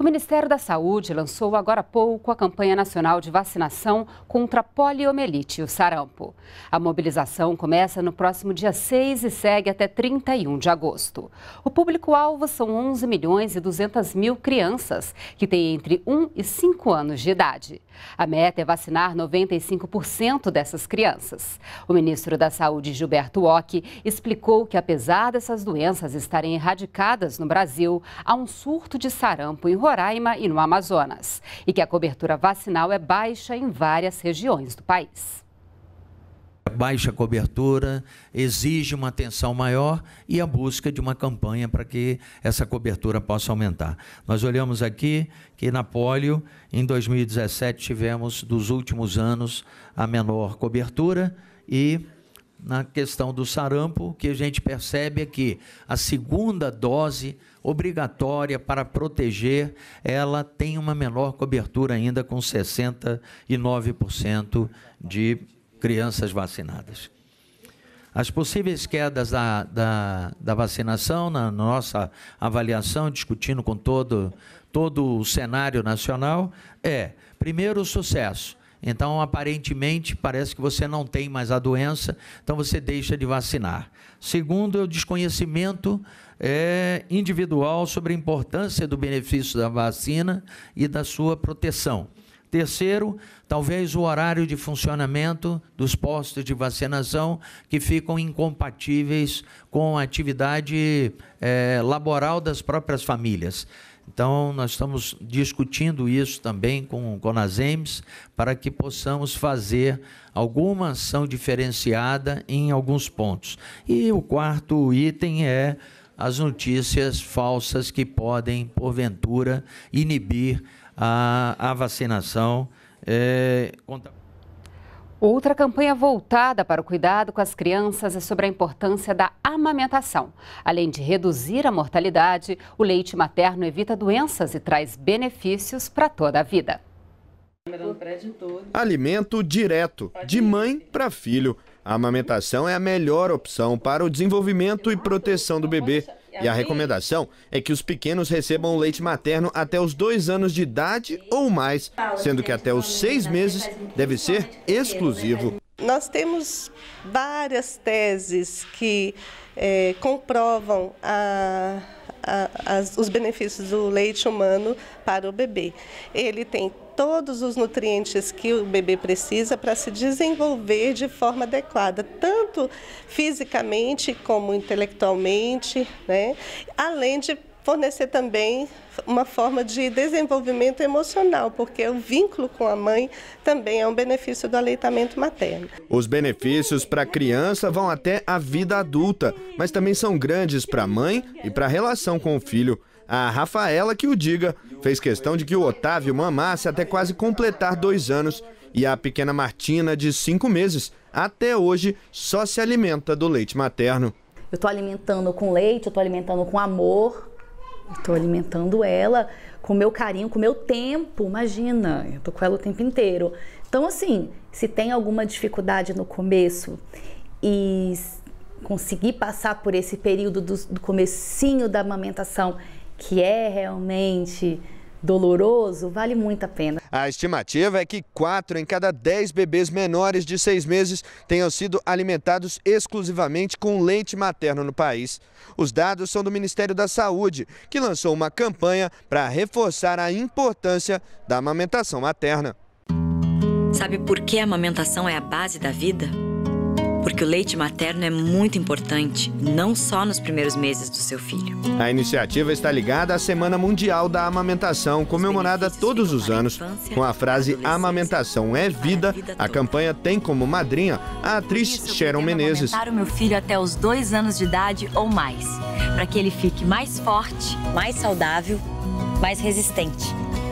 O Ministério da Saúde lançou agora há pouco a campanha nacional de vacinação contra a poliomielite e o sarampo. A mobilização começa no próximo dia 6 e segue até 31 de agosto. O público-alvo são 11 milhões e 200 mil crianças que têm entre 1 e 5 anos de idade. A meta é vacinar 95% dessas crianças. O ministro da Saúde, Gilberto Ock, explicou que apesar dessas doenças estarem erradicadas no Brasil, há um surto de sarampo em Roraima Roraima e no Amazonas, e que a cobertura vacinal é baixa em várias regiões do país baixa cobertura, exige uma atenção maior e a busca de uma campanha para que essa cobertura possa aumentar. Nós olhamos aqui que na polio, em 2017, tivemos, dos últimos anos, a menor cobertura e na questão do sarampo, o que a gente percebe é que a segunda dose obrigatória para proteger, ela tem uma menor cobertura ainda com 69% de crianças vacinadas. As possíveis quedas da, da, da, vacinação, na nossa avaliação, discutindo com todo, todo o cenário nacional, é, primeiro, o sucesso então, aparentemente, parece que você não tem mais a doença, então você deixa de vacinar. Segundo, é o desconhecimento é, individual sobre a importância do benefício da vacina e da sua proteção. Terceiro, talvez o horário de funcionamento dos postos de vacinação que ficam incompatíveis com a atividade é, laboral das próprias famílias. Então, nós estamos discutindo isso também com o Conasems para que possamos fazer alguma ação diferenciada em alguns pontos. E o quarto item é as notícias falsas que podem, porventura, inibir a, a vacinação. É, contra... Outra campanha voltada para o cuidado com as crianças é sobre a importância da amamentação. Além de reduzir a mortalidade, o leite materno evita doenças e traz benefícios para toda a vida. Alimento direto, de mãe para filho. A amamentação é a melhor opção para o desenvolvimento e proteção do bebê. E a recomendação é que os pequenos recebam leite materno até os dois anos de idade ou mais, sendo que até os seis meses deve ser exclusivo. Nós temos várias teses que é, comprovam a as, os benefícios do leite humano para o bebê. Ele tem todos os nutrientes que o bebê precisa para se desenvolver de forma adequada, tanto fisicamente como intelectualmente, né? além de fornecer também uma forma de desenvolvimento emocional, porque o vínculo com a mãe também é um benefício do aleitamento materno. Os benefícios para a criança vão até a vida adulta, mas também são grandes para a mãe e para a relação com o filho. A Rafaela que o diga fez questão de que o Otávio mamasse até quase completar dois anos e a pequena Martina, de cinco meses, até hoje só se alimenta do leite materno. Eu estou alimentando com leite, eu estou alimentando com amor, Estou alimentando ela com meu carinho, com meu tempo. Imagina, eu tô com ela o tempo inteiro. Então, assim, se tem alguma dificuldade no começo e conseguir passar por esse período do, do comecinho da amamentação, que é realmente doloroso, vale muito a pena. A estimativa é que 4 em cada 10 bebês menores de 6 meses tenham sido alimentados exclusivamente com leite materno no país. Os dados são do Ministério da Saúde, que lançou uma campanha para reforçar a importância da amamentação materna. Sabe por que a amamentação é a base da vida? que o leite materno é muito importante, não só nos primeiros meses do seu filho. A iniciativa está ligada à Semana Mundial da Amamentação, comemorada todos os anos. com a frase Amamentação é Vida, a, a campanha tem como madrinha a atriz Isso, Sharon Menezes. Amamentar o meu filho até os dois anos de idade ou mais, para que ele fique mais forte, mais saudável, mais resistente.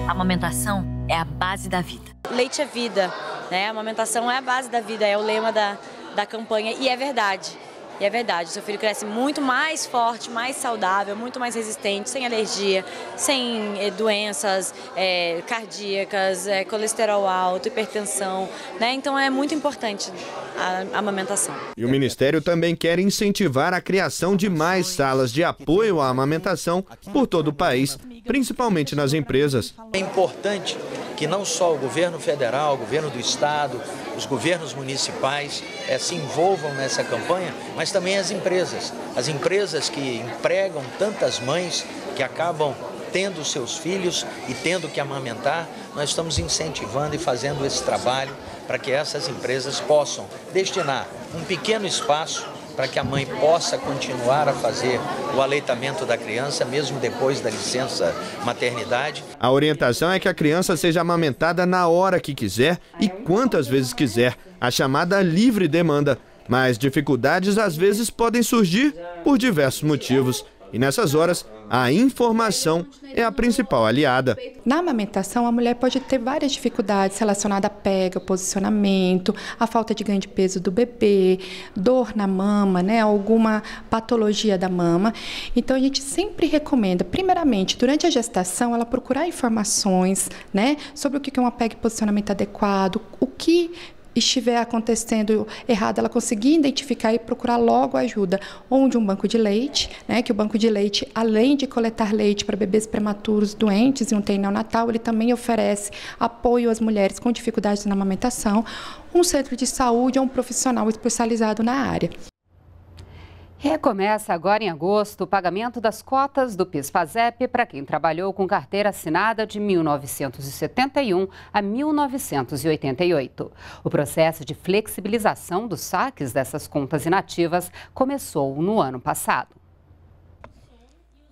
A amamentação é a base da vida. Leite é vida. Né? A amamentação é a base da vida, é o lema da, da campanha e é verdade. E é verdade, seu filho cresce muito mais forte, mais saudável, muito mais resistente, sem alergia, sem eh, doenças é, cardíacas, é, colesterol alto, hipertensão. Né? Então é muito importante a, a amamentação. E o Ministério também quer incentivar a criação de mais salas de apoio à amamentação por todo o país, principalmente nas empresas. É importante que não só o governo federal, o governo do estado, os governos municipais é, se envolvam nessa campanha, mas também as empresas. As empresas que empregam tantas mães que acabam tendo seus filhos e tendo que amamentar, nós estamos incentivando e fazendo esse trabalho para que essas empresas possam destinar um pequeno espaço para que a mãe possa continuar a fazer o aleitamento da criança, mesmo depois da licença maternidade. A orientação é que a criança seja amamentada na hora que quiser e quantas vezes quiser, a chamada livre demanda. Mas dificuldades às vezes podem surgir por diversos motivos. E nessas horas, a informação é a principal aliada. Na amamentação, a mulher pode ter várias dificuldades relacionadas à pega, posicionamento, a falta de ganho de peso do bebê, dor na mama, né, alguma patologia da mama. Então, a gente sempre recomenda, primeiramente, durante a gestação, ela procurar informações né, sobre o que é uma pega e posicionamento adequado, o que estiver acontecendo errado, ela conseguir identificar e procurar logo ajuda. Onde um banco de leite, né, que o banco de leite, além de coletar leite para bebês prematuros, doentes e um TI neonatal, ele também oferece apoio às mulheres com dificuldades na amamentação, um centro de saúde ou um profissional especializado na área. Recomeça agora em agosto o pagamento das cotas do PIS-PASEP para quem trabalhou com carteira assinada de 1971 a 1988. O processo de flexibilização dos saques dessas contas inativas começou no ano passado.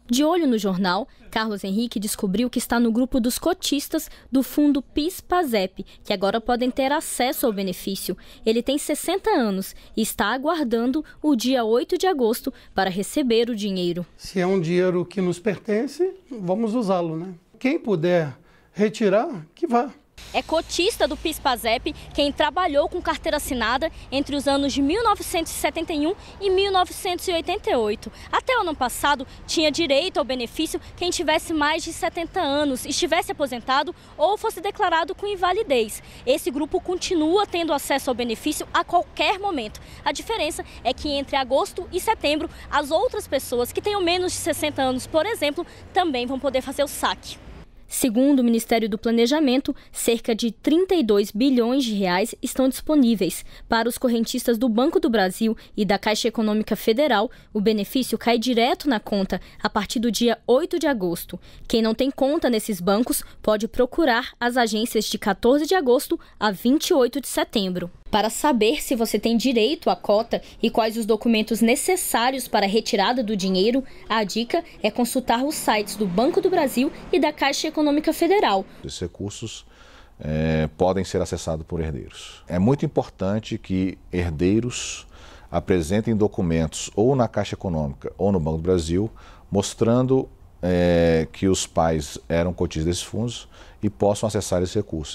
De olho no jornal, Carlos Henrique descobriu que está no grupo dos cotistas do fundo PIS-PASEP, que agora podem ter acesso ao benefício. Ele tem 60 anos e está aguardando o dia 8 de agosto para receber o dinheiro. Se é um dinheiro que nos pertence, vamos usá-lo, né? Quem puder retirar, que vá. É cotista do PIS-PASEP quem trabalhou com carteira assinada entre os anos de 1971 e 1988. Até o ano passado, tinha direito ao benefício quem tivesse mais de 70 anos, estivesse aposentado ou fosse declarado com invalidez. Esse grupo continua tendo acesso ao benefício a qualquer momento. A diferença é que entre agosto e setembro, as outras pessoas que tenham menos de 60 anos, por exemplo, também vão poder fazer o saque. Segundo o Ministério do Planejamento, cerca de 32 bilhões de reais estão disponíveis para os correntistas do Banco do Brasil e da Caixa Econômica Federal. O benefício cai direto na conta a partir do dia 8 de agosto. Quem não tem conta nesses bancos pode procurar as agências de 14 de agosto a 28 de setembro. Para saber se você tem direito à cota e quais os documentos necessários para a retirada do dinheiro, a dica é consultar os sites do Banco do Brasil e da Caixa Econômica Federal. Esses recursos é, podem ser acessados por herdeiros. É muito importante que herdeiros apresentem documentos ou na Caixa Econômica ou no Banco do Brasil mostrando é, que os pais eram cotistas desses fundos e possam acessar esse recurso.